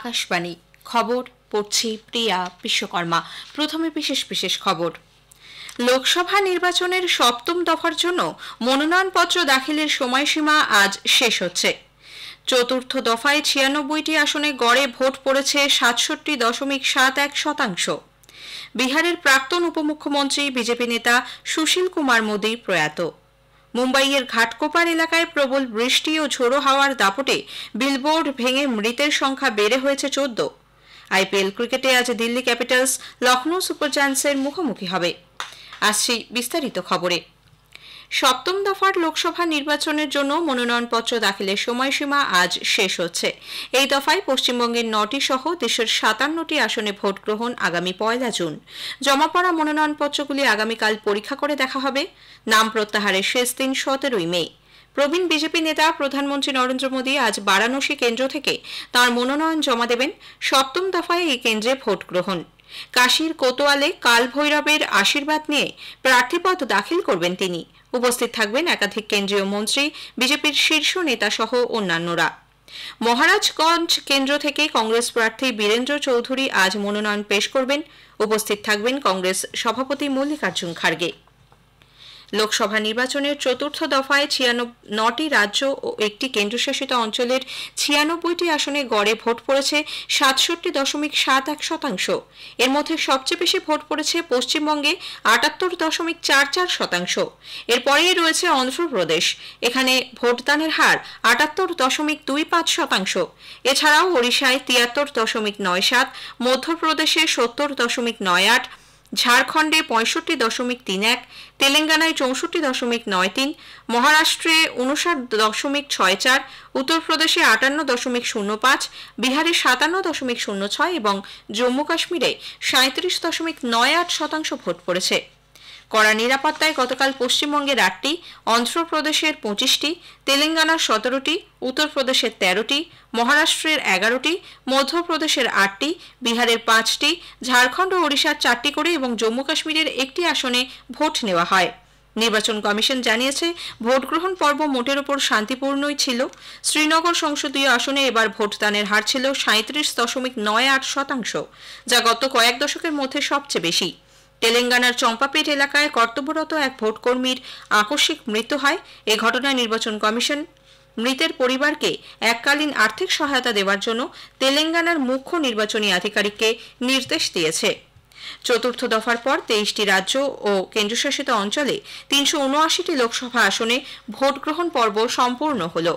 আকাশবাণী খবর পড়ছি প্রিয়া বিশ্বকর্মা প্রথমে বিশেষ বিশেষ খবর লোকসভা নির্বাচনের সপ্তম দফার জন্য মনোনয়নপত্র দাখিলের সময়সীমা আজ শেষ হচ্ছে চতুর্থ দফায় ছিয়ানব্বইটি আসনে গড়ে ভোট পড়েছে সাতষট্টি দশমিক সাত এক শতাংশ বিহারের প্রাক্তন উপমুখ্যমন্ত্রী বিজেপি নেতা সুশীল কুমার মোদী প্রয়াত মুম্বাইয়ের ঘাটকোপার এলাকায় প্রবল বৃষ্টি ও ঝোড়ো হাওয়ার দাপটে বিলবোর্ড ভেঙে মৃতের সংখ্যা বেড়ে হয়েছে চোদ্দ আইপিএল ক্রিকেটে আজ দিল্লি ক্যাপিটালস লখনৌ সুপার জায়ান্টসের মুখোমুখি হবে আসছি বিস্তারিত খবরে সপ্তম দফার লোকসভা নির্বাচনের জন্য মনোনয়নপত্র দাখিলের সময়সীমা আজ শেষ হচ্ছে এই দফায় পশ্চিমবঙ্গের নটি সহ দেশের সাতান্নটি আসনে ভোট গ্রহণ আগামী পয়লা জুন জমা পড়া মনোনয়নপত্রগুলি আগামীকাল পরীক্ষা করে দেখা হবে নাম প্রত্যাহারের শেষ দিন সতেরোই মে প্রবীণ বিজেপি নেতা প্রধানমন্ত্রী নরেন্দ্র মোদী আজ বারাণসী কেন্দ্র থেকে তার মনোনয়ন জমা দেবেন সপ্তম দফায় এই কেন্দ্রে ভোট গ্রহণ কাশীর কোতোয়ালে কাল ভৈরবের আশীর্বাদ নিয়ে প্রার্থীপদ দাখিল করবেন তিনি উপস্থিত থাকবেন একাধিক কেন্দ্রীয় মন্ত্রী বিজেপির শীর্ষ নেতা সহ অন্যান্যরা মহারাজগঞ্জ কেন্দ্র থেকে কংগ্রেস প্রার্থী বীরেন্দ্র চৌধুরী আজ মনোনয়ন পেশ করবেন উপস্থিত থাকবেন কংগ্রেস সভাপতি মল্লিকার্জুন খার্গে লোকসভা নির্বাচনের চতুর্থ দফায় ছিয়ানব্বই নটি রাজ্য ও একটি কেন্দ্রশাসিত অঞ্চলের ছিয়ানব্বইটি আসনে গড়ে ভোট পড়েছে সাতষট্টি দশমিক সাত এক শতাংশ এর মধ্যে সবচেয়ে বেশি ভোট পড়েছে পশ্চিমবঙ্গে আটাত্তর দশমিক চার চার শতাংশ এরপরেই রয়েছে অন্ধ্রপ্রদেশ এখানে ভোটদানের হার আটাত্তর দশমিক দুই পাঁচ শতাংশ এছাড়াও ওড়িশায় তিয়াত্তর দশমিক নয় সাত মধ্যপ্রদেশে সত্তর দশমিক নয় আট ঝাড়খণ্ডে পঁয়ষট্টি দশমিক তিন এক তেলেঙ্গানায় চৌষট্টি দশমিক নয় তিন মহারাষ্ট্রে উনষাট দশমিক ছয় চার উত্তরপ্রদেশে আটান্ন দশমিক শূন্য পাঁচ বিহারে সাতান্ন দশমিক শূন্য ছয় এবং জম্মু কাশ্মীরে সাঁত্রিশ দশমিক নয় আট শতাংশ ভোট পড়েছে কড়া নিরাপত্তায় গতকাল পশ্চিমবঙ্গের আটটি অন্ধ্রপ্রদেশের পঁচিশটি তেলেঙ্গানার সতেরোটি উত্তরপ্রদেশের তেরোটি মহারাষ্ট্রের এগারোটি মধ্যপ্রদেশের আটটি বিহারের পাঁচটি ঝাড়খণ্ড ও ওড়িশার চারটি করে এবং জম্মু কাশ্মীরের একটি আসনে ভোট নেওয়া হয় নির্বাচন কমিশন জানিয়েছে ভোট গ্রহণ পর্ব মোটের ওপর শান্তিপূর্ণই ছিল শ্রীনগর সংসদীয় আসনে এবার ভোটদানের হার ছিল সাঁত্রিশ দশমিক নয় আট শতাংশ যা গত কয়েক দশকের মধ্যে সবচেয়ে বেশি তেলেঙ্গানার চম্পাপেট এলাকায় কর্তব্যরত এক ভোটকর্মীর আকস্মিক মৃত্যু হয় এ ঘটনায় নির্বাচন কমিশন মৃতের পরিবারকে এককালীন আর্থিক সহায়তা দেওয়ার জন্য তেলেঙ্গানার মুখ্য নির্বাচনী আধিকারিককে নির্দেশ দিয়েছে চতুর্থ দফার পর তেইশটি রাজ্য ও কেন্দ্রশাসিত অঞ্চলে তিনশো উনআশিটি লোকসভা আসনে ভোট গ্রহণ পর্ব সম্পূর্ণ হলো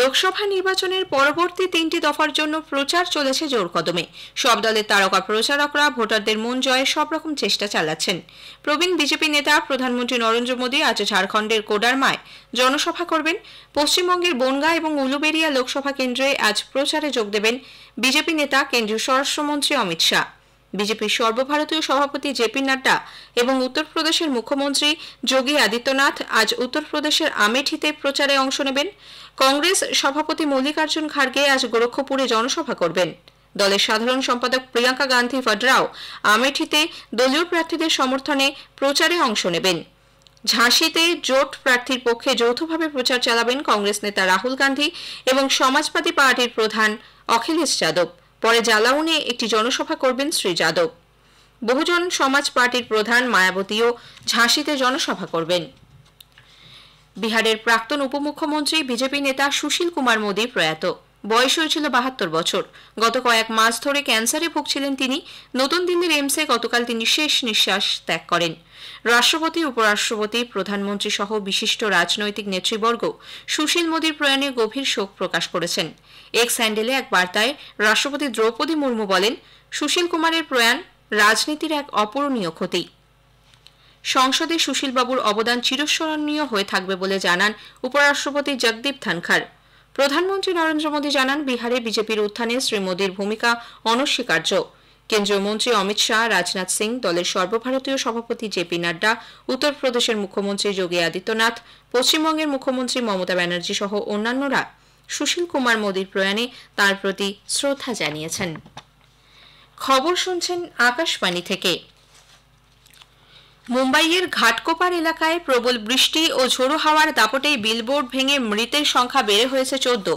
লোকসভা নির্বাচনের পরবর্তী তিনটি দফার জন্য প্রচার চলেছে জোর কদমে সব দলের তারকা প্রচারকরা ভোটারদের মন জয়ে সব রকম চেষ্টা চালাচ্ছেন প্রবীণ বিজেপি নেতা প্রধানমন্ত্রী নরেন্দ্র মোদী আজ ঝাড়খণ্ডের কোডারমায় জনসভা করবেন পশ্চিমবঙ্গের বনগা এবং উলুবেড়িয়া লোকসভা কেন্দ্রে আজ প্রচারে যোগ দেবেন বিজেপি নেতা কেন্দ্রীয় স্বরাষ্ট্রমন্ত্রী অমিত শাহ বিজেপির সর্বভারতীয় সভাপতি জেপি নাড্ডা এবং উত্তরপ্রদেশের মুখ্যমন্ত্রী যোগী আদিত্যনাথ আজ উত্তরপ্রদেশের আমেঠিতে প্রচারে অংশ নেবেন কংগ্রেস সভাপতি মল্লিকার্জুন খার্গে আজ গোরক্ষপুরে জনসভা করবেন দলের সাধারণ সম্পাদক প্রিয়াঙ্কা গান্ধী ভাড্রাও আমেঠিতে দলীয় প্রার্থীদের সমর্থনে প্রচারে অংশ নেবেন ঝাঁসিতে জোট প্রার্থীর পক্ষে যৌথভাবে প্রচার চালাবেন কংগ্রেস নেতা রাহুল গান্ধী এবং সমাজবাদী পার্টির প্রধান অখিলেশ যাদব পরে জালাউনে একটি জনসভা করবেন শ্রী যাদব বহুজন সমাজ পার্টির প্রধান মায়াবতীও ঝাঁসিতে জনসভা করবেন বিহারের প্রাক্তন উপমুখ্যমন্ত্রী বিজেপি নেতা সুশীল কুমার মোদী প্রয়াত বয়স হয়েছিল বাহাত্তর বছর গত কয়েক মাস ধরে ক্যান্সারে ভুগছিলেন তিনি নতুন দিল্লির এমসে গতকাল তিনি শেষ নিঃশ্বাস ত্যাগ করেন রাষ্ট্রপতি উপরাষ্ট্রপতি প্রধানমন্ত্রী সহ বিশিষ্ট রাজনৈতিক নেতৃবর্গ সুশীল মোদীর প্রয়াণে গভীর শোক প্রকাশ করেছেন এক্স স্যান্ডেলে এক বার্তায় রাষ্ট্রপতি দ্রৌপদী মুর্মু বলেন সুশীল কুমারের প্রয়াণ রাজনীতির এক অপূরণীয় ক্ষতি সংসদে সুশীলবাবুর অবদান চিরস্মরণীয় হয়ে থাকবে বলে জানান উপরাষ্ট্রপতি জগদীপ ধনখড় প্রধানমন্ত্রী নরেন্দ্র মোদী জানান বিহারে বিজেপির উত্থানে শ্রী মোদীর ভূমিকা অনস্বীকার্য কেন্দ্রীয় মন্ত্রী অমিত শাহ রাজনাথ সিং দলের সর্বভারতীয় সভাপতি জেপি নাড্ডা উত্তরপ্রদেশের মুখ্যমন্ত্রী যোগী আদিত্যনাথ পশ্চিমবঙ্গের মুখ্যমন্ত্রী মমতা ব্যানার্জি সহ অন্যান্যরা সুশীল কুমার মোদীর প্রয়াণে তার প্রতি শ্রদ্ধা জানিয়েছেন খবর শুনছেন আকাশবাণী থেকে মুম্বাইয়ের ঘাটকোপার এলাকায় প্রবল বৃষ্টি ও ঝোড়ো হাওয়ার দাপটে বিলবোর্ড ভেঙে মৃতের সংখ্যা বেড়ে হয়েছে চোদ্দ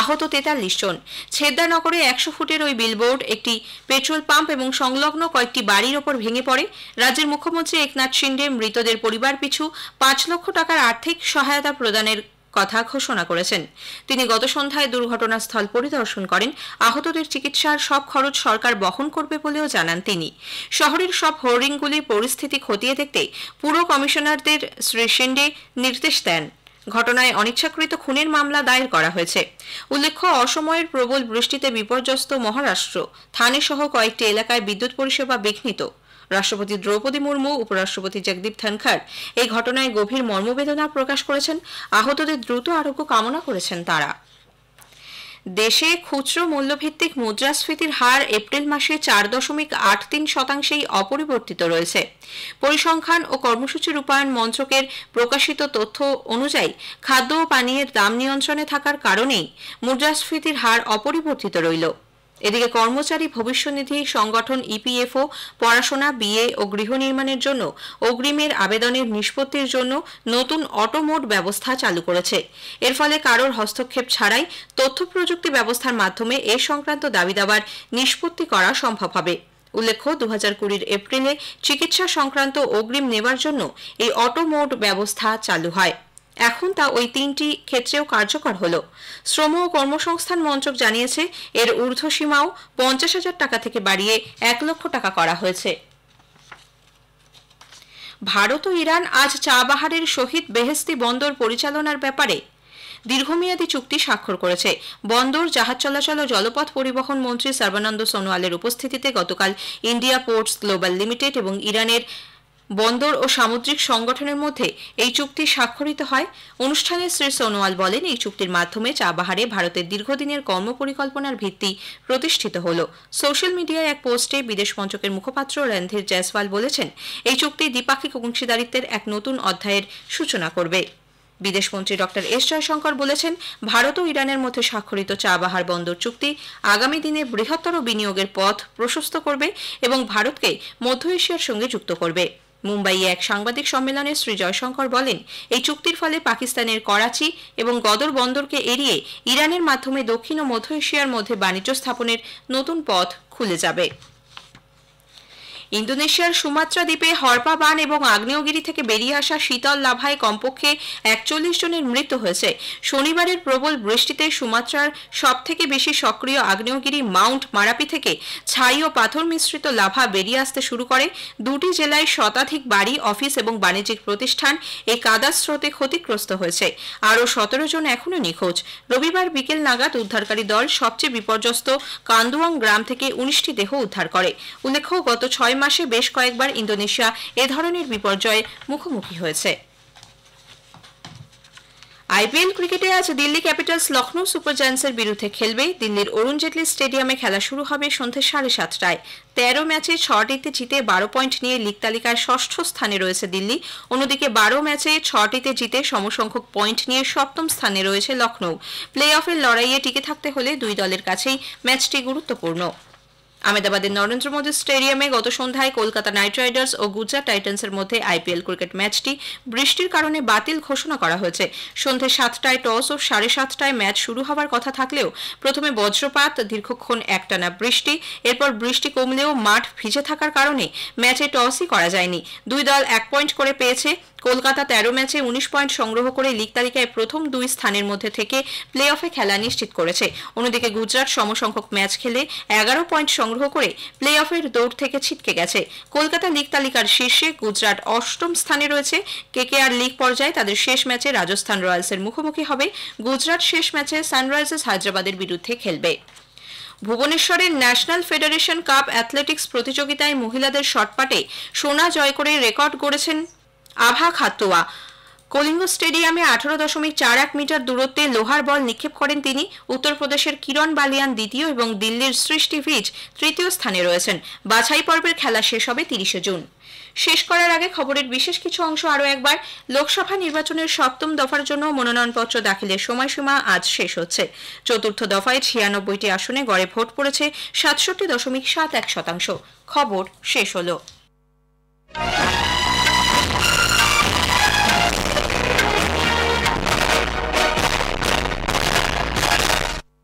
আহত তেতাল্লিশ জন ছেদ্দানগরে একশো ফুটের ওই বিলবোর্ড একটি পেট্রোল পাম্প এবং সংলগ্ন কয়েকটি বাড়ির ওপর ভেঙে পড়ে রাজ্যের মুখ্যমন্ত্রী একনাথ শিন্ডে মৃতদের পরিবার পিছু পাঁচ লক্ষ টাকার আর্থিক সহায়তা প্রদানের কথা ঘোষণা করেছেন তিনি গত সন্ধ্যায় দুর্ঘটনাস্থল পরিদর্শন করেন আহতদের চিকিৎসার সব খরচ সরকার বহন করবে বলেও জানান তিনি শহরের সব হোর্ডিংগুলির পরিস্থিতি খতিয়ে দেখতে পুর কমিশনারদের শ্রী শিন্ডে নির্দেশ দেন ঘটনায় অনিচ্ছাকৃত খুনের মামলা দায়ের করা হয়েছে উল্লেখ্য অসময়ের প্রবল বৃষ্টিতে বিপর্যস্ত মহারাষ্ট্র থানে সহ কয়েকটি এলাকায় বিদ্যুৎ পরিষেবা বিঘ্নিত রাষ্ট্রপতি দ্রৌপদী মুর্মু উপরাষ্ট্রপতি জগদীপ ধনখড় এই ঘটনায় গভীর মর্মবেদনা প্রকাশ করেছেন আহতদের দ্রুত আরোগ্য কামনা করেছেন তারা দেশে খুচরো মূল্যভিত্তিক মুদ্রাস্ফীতির হার এপ্রিল মাসে চার দশমিক আট তিন শতাংশেই অপরিবর্তিত রয়েছে পরিসংখ্যান ও কর্মসূচি রূপায়ণ মন্ত্রকের প্রকাশিত তথ্য অনুযায়ী খাদ্য ও পানীয়ের দাম নিয়ন্ত্রণে থাকার কারণেই মুদ্রাস্ফীতির হার অপরিবর্তিত রইল এদিকে কর্মচারী ভবিষ্যনিধি সংগঠন ইপিএফও e পড়াশোনা বিয়ে ও গৃহ নির্মাণের জন্য অগ্রিমের আবেদনের নিষ্পত্তির জন্য নতুন অটোমোড ব্যবস্থা চালু করেছে এর ফলে কারোর হস্তক্ষেপ ছাড়াই তথ্য প্রযুক্তি ব্যবস্থার মাধ্যমে এ সংক্রান্ত দাবি দাবার নিষ্পত্তি করা সম্ভব হবে উল্লেখ্য দু হাজার কুড়ির এপ্রিলে চিকিৎসা সংক্রান্ত অগ্রিম নেবার জন্য এই অটোমোড ব্যবস্থা চালু হয় এখন তা ওই তিনটি ক্ষেত্রেও কার্যকর হল শ্রম ও কর্মসংস্থান মন্ত্রক জানিয়েছে এর ঊর্ধ্বসীমাও পঞ্চাশ হাজার টাকা থেকে বাড়িয়ে এক লক্ষ টাকা করা হয়েছে ভারত ও ইরান আজ চাবাহারের শহীদ বেহেস্তি বন্দর পরিচালনার ব্যাপারে দীর্ঘমেয়াদী চুক্তি স্বাক্ষর করেছে বন্দর জাহাজ চলাচল ও জলপথ পরিবহন মন্ত্রী সর্বানন্দ সোনোয়ালের উপস্থিতিতে গতকাল ইন্ডিয়া পোর্টস গ্লোবাল লিমিটেড এবং ইরানের বন্দর ও সামুদ্রিক সংগঠনের মধ্যে এই চুক্তি স্বাক্ষরিত হয় অনুষ্ঠানে শ্রী সোনোয়াল বলেন এই চুক্তির মাধ্যমে চা বাহারে ভারতের দীর্ঘদিনের কর্মপরিকল্পনার ভিত্তি প্রতিষ্ঠিত হল সোশ্যাল মিডিয়ায় এক পোস্টে বিদেশ মন্ত্রকের মুখপাত্র রণধীর জয়সওয়াল বলেছেন এই চুক্তি দ্বিপাক্ষিক অংশীদারিত্বের এক নতুন অধ্যায়ের সূচনা করবে বিদেশমন্ত্রী ডক্টর এস জয়শঙ্কর বলেছেন ভারত ও ইরানের মধ্যে স্বাক্ষরিত চা বাহার বন্দর চুক্তি আগামী দিনে বৃহত্তর বিনিয়োগের পথ প্রশস্ত করবে এবং ভারতকে মধ্য এশিয়ার সঙ্গে যুক্ত করবে মুম্বাইয়ে এক সাংবাদিক সম্মেলনে শ্রী জয়শঙ্কর বলেন এই চুক্তির ফলে পাকিস্তানের করাচি এবং গদর বন্দরকে এড়িয়ে ইরানের মাধ্যমে দক্ষিণ ও মধ্য এশিয়ার মধ্যে বাণিজ্য স্থাপনের নতুন পথ খুলে যাবে ইন্দোনেশিয়ার সুমাত্রা দ্বীপে হরপা বান এবং আগ্নেয়গিরি থেকে বেরিয়ে আসা শীতল লাভায় কমপক্ষে একচল্লিশ জনের মৃত্যু হয়েছে শনিবারের প্রবল বৃষ্টিতে সুমাত্রার সব থেকে বেশি সক্রিয় আগ্নেয়গিরি মাউন্ট মারাপি থেকে ছাই ও পাথর মিশ্রিত লাভা বেরিয়ে আসতে শুরু করে দুটি জেলায় শতাধিক বাড়ি অফিস এবং বাণিজ্যিক প্রতিষ্ঠান এই কাদার স্রোতে ক্ষতিগ্রস্ত হয়েছে আরও সতেরো জন এখনও নিখোঁজ রবিবার বিকেল নাগাদ উদ্ধারকারী দল সবচেয়ে বিপর্যস্ত কান্দুয়াং গ্রাম থেকে উনিশটি দেহ উদ্ধার করে উল্লেখ্য গত ছয় মাসে বেশ কয়েকবার ইন্দোনেশিয়া এ ধরনের বিপর্যয়ে মুখোমুখি হয়েছে আইপিএল ক্রিকেটে আজ দিল্লি ক্যাপিটালস লখনৌ সুপার জায়ান্টসের বিরুদ্ধে খেলবে দিল্লির অরুণ জেটলি স্টেডিয়ামে খেলা শুরু হবে সন্ধ্যে সাড়ে সাতটায় তেরো ম্যাচে ছটিতে জিতে বারো পয়েন্ট নিয়ে লিগ তালিকার ষষ্ঠ স্থানে রয়েছে দিল্লি অন্যদিকে বারো ম্যাচে ছটিতে জিতে সমসংখ্যক পয়েন্ট নিয়ে সপ্তম স্থানে রয়েছে লখনৌ প্লে অফের লড়াইয়ে টিকে থাকতে হলে দুই দলের কাছেই ম্যাচটি গুরুত্বপূর্ণ আমেদাবাদের নরেন্দ্র মোদী স্টেডিয়ামে গত সন্ধ্যায় কলকাতা নাইট রাইডার্স ও গুজরাট টাইটান্সের মধ্যে আইপিএল ক্রিকেট ম্যাচটি বৃষ্টির কারণে বাতিল ঘোষণা করা হয়েছে সন্ধ্যে সাতটায় টস ও সাড়ে সাতটায় ম্যাচ শুরু হওয়ার কথা থাকলেও প্রথমে বজ্রপাত দীর্ঘক্ষণ একটানা বৃষ্টি এরপর বৃষ্টি কমলেও মাঠ ভিজে থাকার কারণে ম্যাচে টসই করা যায়নি দুই দল এক পয়েন্ট করে পেয়েছে কলকাতা তেরো ম্যাচে উনিশ পয়েন্ট সংগ্রহ করে লিগ তালিকায় প্রথম দুই স্থানের মধ্যে থেকে প্লে অফে খেলা নিশ্চিত করেছে অন্যদিকে গুজরাট সমসংখ্যক ম্যাচ খেলে এগারো পয়েন্ট সংগ্রহ সংগ্রহ করে প্লে অফের দৌড় থেকে ছিটকে গেছে কলকাতা লিগ তালিকার শীর্ষে গুজরাট অষ্টম স্থানে রয়েছে কেকেআর লিগ পর্যায়ে তাদের শেষ ম্যাচে রাজস্থান রয়্যালসের মুখোমুখি হবে গুজরাট শেষ ম্যাচে সানরাইজার্স হায়দ্রাবাদের বিরুদ্ধে খেলবে ভুবনেশ্বরের ন্যাশনাল ফেডারেশন কাপ অ্যাথলেটিক্স প্রতিযোগিতায় মহিলাদের শটপাটে সোনা জয় করে রেকর্ড গড়েছেন আভা খাতোয়া কলিঙ্গ স্টেডিয়ামে আঠারো দশমিক চার এক মিটার দূরত্বে লোহার বল নিক্ষেপ করেন তিনি উত্তরপ্রদেশের কিরণ বালিয়ান দ্বিতীয় এবং দিল্লির সৃষ্টি ভিজ তৃতীয় স্থানে রয়েছেন বাছাই পর্বের খেলা শেষ হবে তিরিশে জুন শেষ করার আগে খবরের বিশেষ কিছু অংশ আরও একবার লোকসভা নির্বাচনের সপ্তম দফার জন্য মনোনয়নপত্র দাখিলের সময়সীমা আজ শেষ হচ্ছে চতুর্থ দফায় ছিয়ানব্বইটি আসনে গড়ে ভোট পড়েছে সাতষট্টি দশমিক সাত এক শতাংশ খবর শেষ হলো